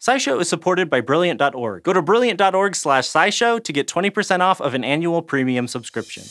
SciShow is supported by Brilliant.org. Go to brilliant.org slash SciShow to get 20% off of an annual premium subscription.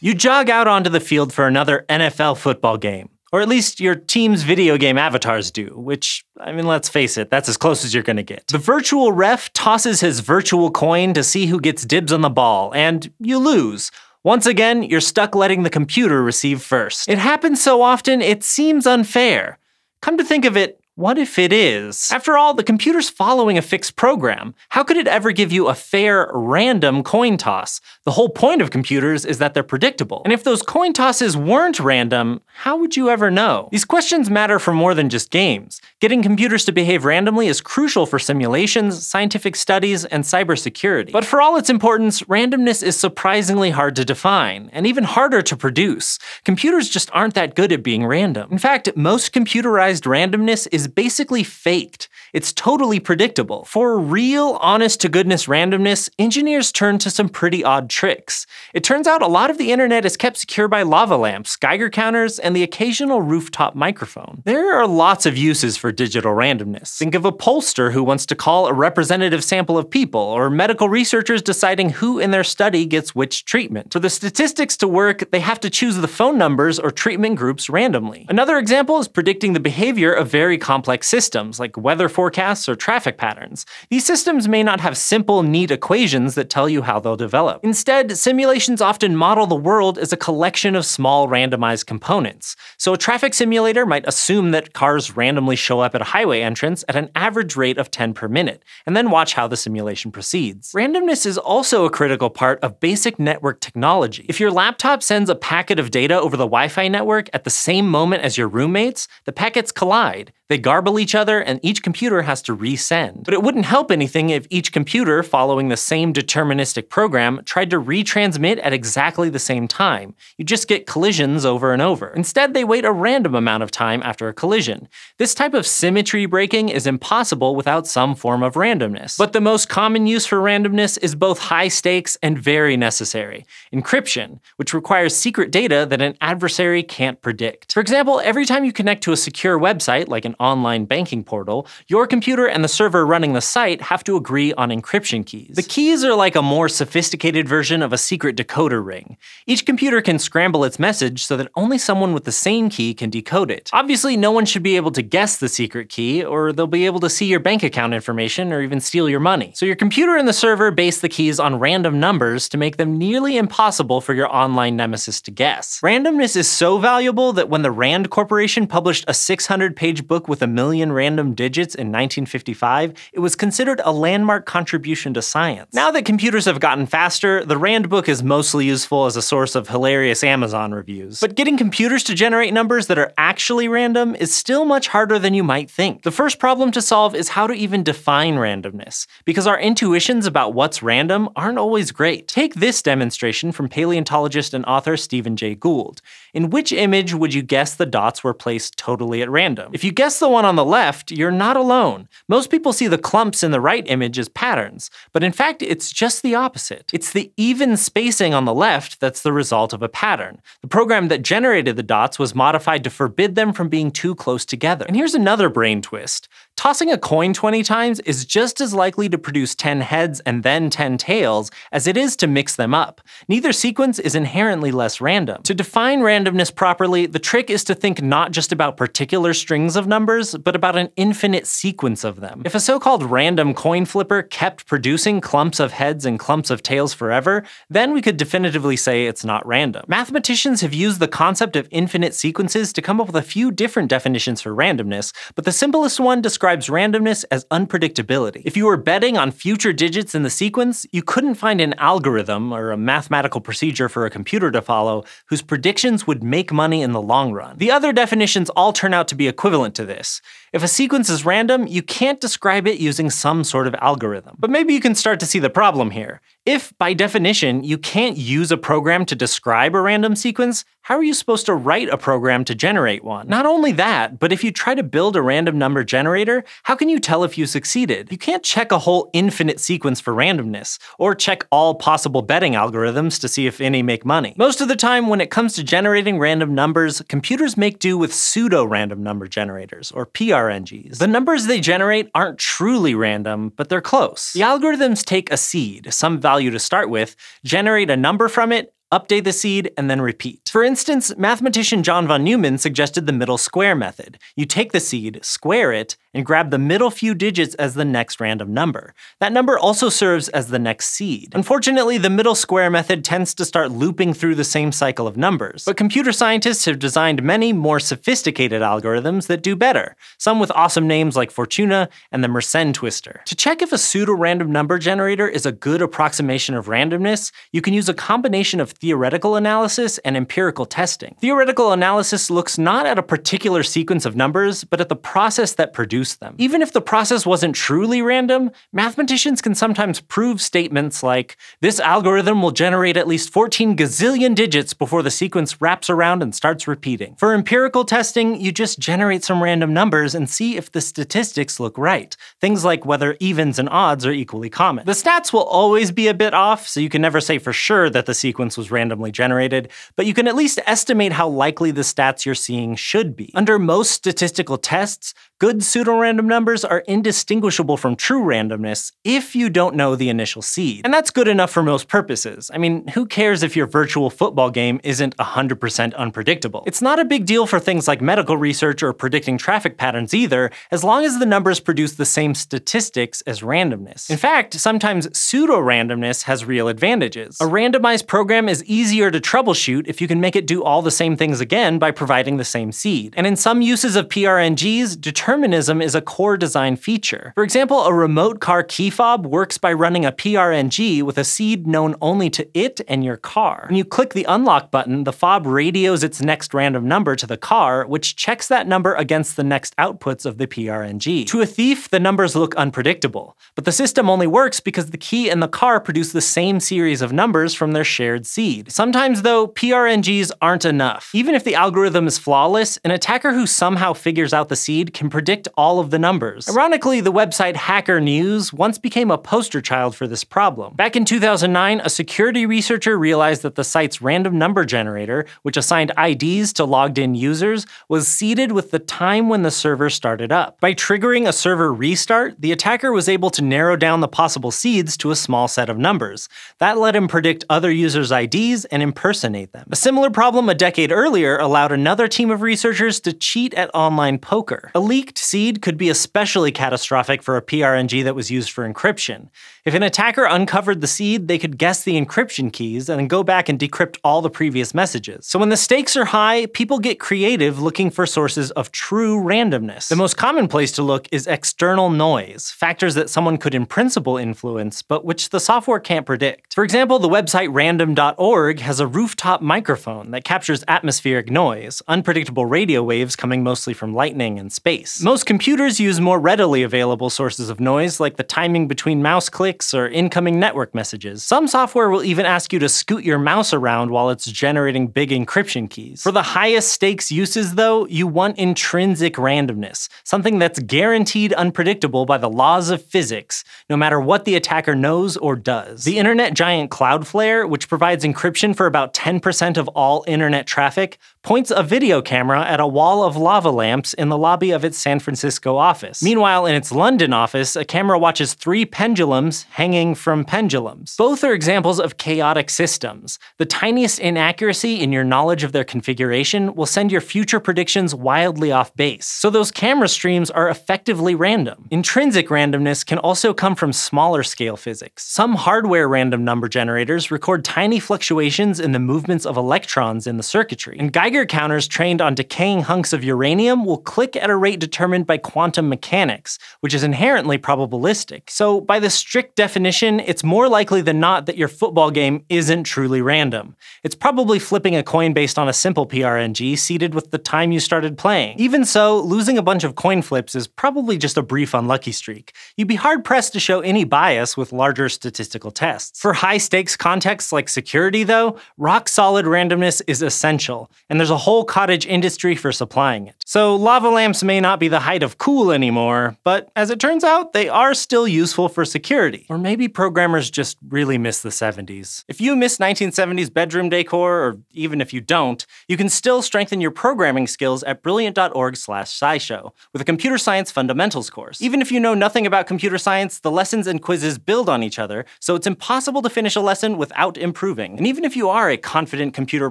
You jog out onto the field for another NFL football game. Or at least your team's video game avatars do, which, I mean, let's face it, that's as close as you're gonna get. The virtual ref tosses his virtual coin to see who gets dibs on the ball, and you lose. Once again, you're stuck letting the computer receive first. It happens so often, it seems unfair. Come to think of it, what if it is? After all, the computer's following a fixed program. How could it ever give you a fair, random coin toss? The whole point of computers is that they're predictable. And if those coin tosses weren't random, how would you ever know? These questions matter for more than just games. Getting computers to behave randomly is crucial for simulations, scientific studies, and cybersecurity. But for all its importance, randomness is surprisingly hard to define, and even harder to produce. Computers just aren't that good at being random. In fact, most computerized randomness is basically faked. It's totally predictable. For real, honest to goodness randomness, engineers turn to some pretty odd tricks. It turns out a lot of the internet is kept secure by lava lamps, Geiger counters, and the occasional rooftop microphone. There are lots of uses for digital randomness. Think of a pollster who wants to call a representative sample of people, or medical researchers deciding who in their study gets which treatment. For the statistics to work, they have to choose the phone numbers or treatment groups randomly. Another example is predicting the behavior of very complex systems like weather forecasts or traffic patterns. These systems may not have simple, neat equations that tell you how they'll develop. Instead, simulations often model the world as a collection of small randomized components. So a traffic simulator might assume that cars randomly show up at a highway entrance at an average rate of 10 per minute, and then watch how the simulation proceeds. Randomness is also a critical part of basic network technology. If your laptop sends a packet of data over the Wi-Fi network at the same moment as your roommates, the packets collide, they garble each other, and each computer has to resend. But it wouldn't help anything if each computer, following the same deterministic program, tried to retransmit at exactly the same time. You just get collisions over and over. Instead, they wait a random amount of time after a collision. This type of symmetry breaking is impossible without some form of randomness. But the most common use for randomness is both high stakes and very necessary. Encryption, which requires secret data that an adversary can't predict. For example, every time you connect to a secure website, like an online banking portal, your computer and the server running the site have to agree on encryption keys. The keys are like a more sophisticated version of a secret decoder ring. Each computer can scramble its message so that only someone with the same key can decode it. Obviously, no one should be able to guess the secret key, or they'll be able to see your bank account information or even steal your money. So your computer and the server base the keys on random numbers to make them nearly impossible for your online nemesis to guess. Randomness is so valuable that when the RAND Corporation published a 600-page book book with a million random digits in 1955, it was considered a landmark contribution to science. Now that computers have gotten faster, the Rand book is mostly useful as a source of hilarious Amazon reviews. But getting computers to generate numbers that are actually random is still much harder than you might think. The first problem to solve is how to even define randomness, because our intuitions about what's random aren't always great. Take this demonstration from paleontologist and author Stephen Jay Gould. In which image would you guess the dots were placed totally at random? If you guess Guess the one on the left, you're not alone. Most people see the clumps in the right image as patterns, but in fact, it's just the opposite. It's the even spacing on the left that's the result of a pattern. The program that generated the dots was modified to forbid them from being too close together. And here's another brain twist. Tossing a coin 20 times is just as likely to produce 10 heads and then 10 tails as it is to mix them up. Neither sequence is inherently less random. To define randomness properly, the trick is to think not just about particular strings of numbers, numbers, but about an infinite sequence of them. If a so-called random coin flipper kept producing clumps of heads and clumps of tails forever, then we could definitively say it's not random. Mathematicians have used the concept of infinite sequences to come up with a few different definitions for randomness, but the simplest one describes randomness as unpredictability. If you were betting on future digits in the sequence, you couldn't find an algorithm or a mathematical procedure for a computer to follow whose predictions would make money in the long run. The other definitions all turn out to be equivalent to this, this. If a sequence is random, you can't describe it using some sort of algorithm. But maybe you can start to see the problem here. If, by definition, you can't use a program to describe a random sequence, how are you supposed to write a program to generate one? Not only that, but if you try to build a random number generator, how can you tell if you succeeded? You can't check a whole infinite sequence for randomness, or check all possible betting algorithms to see if any make money. Most of the time, when it comes to generating random numbers, computers make do with pseudo-random number generators or PRNGs. The numbers they generate aren't truly random, but they're close. The algorithms take a seed, some value to start with, generate a number from it, update the seed, and then repeat. For instance, mathematician John von Neumann suggested the middle square method. You take the seed, square it, and grab the middle few digits as the next random number. That number also serves as the next seed. Unfortunately, the middle square method tends to start looping through the same cycle of numbers, but computer scientists have designed many more sophisticated algorithms that do better, some with awesome names like Fortuna and the Mersenne twister. To check if a pseudo-random number generator is a good approximation of randomness, you can use a combination of theoretical analysis and empirical testing. Theoretical analysis looks not at a particular sequence of numbers, but at the process that produces them. Even if the process wasn't truly random, mathematicians can sometimes prove statements like, this algorithm will generate at least 14 gazillion digits before the sequence wraps around and starts repeating. For empirical testing, you just generate some random numbers and see if the statistics look right, things like whether evens and odds are equally common. The stats will always be a bit off, so you can never say for sure that the sequence was randomly generated, but you can at least estimate how likely the stats you're seeing should be. Under most statistical tests, Good pseudorandom numbers are indistinguishable from true randomness if you don't know the initial seed. And that's good enough for most purposes. I mean, who cares if your virtual football game isn't 100% unpredictable? It's not a big deal for things like medical research or predicting traffic patterns either, as long as the numbers produce the same statistics as randomness. In fact, sometimes pseudorandomness has real advantages. A randomized program is easier to troubleshoot if you can make it do all the same things again by providing the same seed. And in some uses of PRNGs, determining determinism is a core design feature. For example, a remote car key fob works by running a PRNG with a seed known only to it and your car. When you click the unlock button, the fob radios its next random number to the car, which checks that number against the next outputs of the PRNG. To a thief, the numbers look unpredictable, but the system only works because the key and the car produce the same series of numbers from their shared seed. Sometimes, though, PRNGs aren't enough. Even if the algorithm is flawless, an attacker who somehow figures out the seed can produce predict all of the numbers. Ironically, the website Hacker News once became a poster child for this problem. Back in 2009, a security researcher realized that the site's random number generator, which assigned IDs to logged in users, was seeded with the time when the server started up. By triggering a server restart, the attacker was able to narrow down the possible seeds to a small set of numbers. That let him predict other users' IDs and impersonate them. A similar problem a decade earlier allowed another team of researchers to cheat at online poker. A leak leaked seed could be especially catastrophic for a PRNG that was used for encryption. If an attacker uncovered the seed, they could guess the encryption keys and then go back and decrypt all the previous messages. So when the stakes are high, people get creative looking for sources of true randomness. The most common place to look is external noise, factors that someone could in principle influence, but which the software can't predict. For example, the website random.org has a rooftop microphone that captures atmospheric noise, unpredictable radio waves coming mostly from lightning and space noise. Most computers use more readily available sources of noise, like the timing between mouse clicks or incoming network messages. Some software will even ask you to scoot your mouse around while it's generating big encryption keys. For the highest stakes uses, though, you want intrinsic randomness, something that's guaranteed unpredictable by the laws of physics, no matter what the attacker knows or does. The internet giant Cloudflare, which provides encryption for about 10% of all internet traffic, points a video camera at a wall of lava lamps in the lobby of its San Francisco office. Meanwhile, in its London office, a camera watches three pendulums hanging from pendulums. Both are examples of chaotic systems. The tiniest inaccuracy in your knowledge of their configuration will send your future predictions wildly off base. So those camera streams are effectively random. Intrinsic randomness can also come from smaller scale physics. Some hardware random number generators record tiny fluctuations in the movements of electrons in the circuitry, and Geiger counters trained on decaying hunks of uranium will click at a rate determined by quantum mechanics, which is inherently probabilistic. So, by the strict definition, it's more likely than not that your football game isn't truly random. It's probably flipping a coin based on a simple PRNG seeded with the time you started playing. Even so, losing a bunch of coin flips is probably just a brief unlucky streak. You'd be hard pressed to show any bias with larger statistical tests. For high stakes contexts like security, though, rock solid randomness is essential, and there's a whole cottage industry for supplying it. So, lava lamps may not be the height of cool anymore, but as it turns out, they are still useful for security. Or maybe programmers just really miss the 70s. If you miss 1970s bedroom decor, or even if you don't, you can still strengthen your programming skills at brilliant.org slash scishow with a computer science fundamentals course. Even if you know nothing about computer science, the lessons and quizzes build on each other, so it's impossible to finish a lesson without improving. And even if you are a confident computer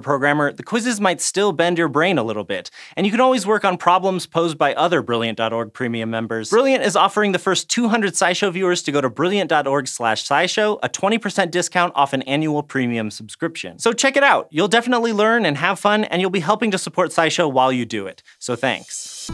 programmer, the quizzes might still bend your brain a little bit, and you can always work on problems posed by other other Brilliant.org premium members. Brilliant is offering the first 200 SciShow viewers to go to brilliant.org slash SciShow, a 20% discount off an annual premium subscription. So check it out. You'll definitely learn and have fun, and you'll be helping to support SciShow while you do it. So thanks.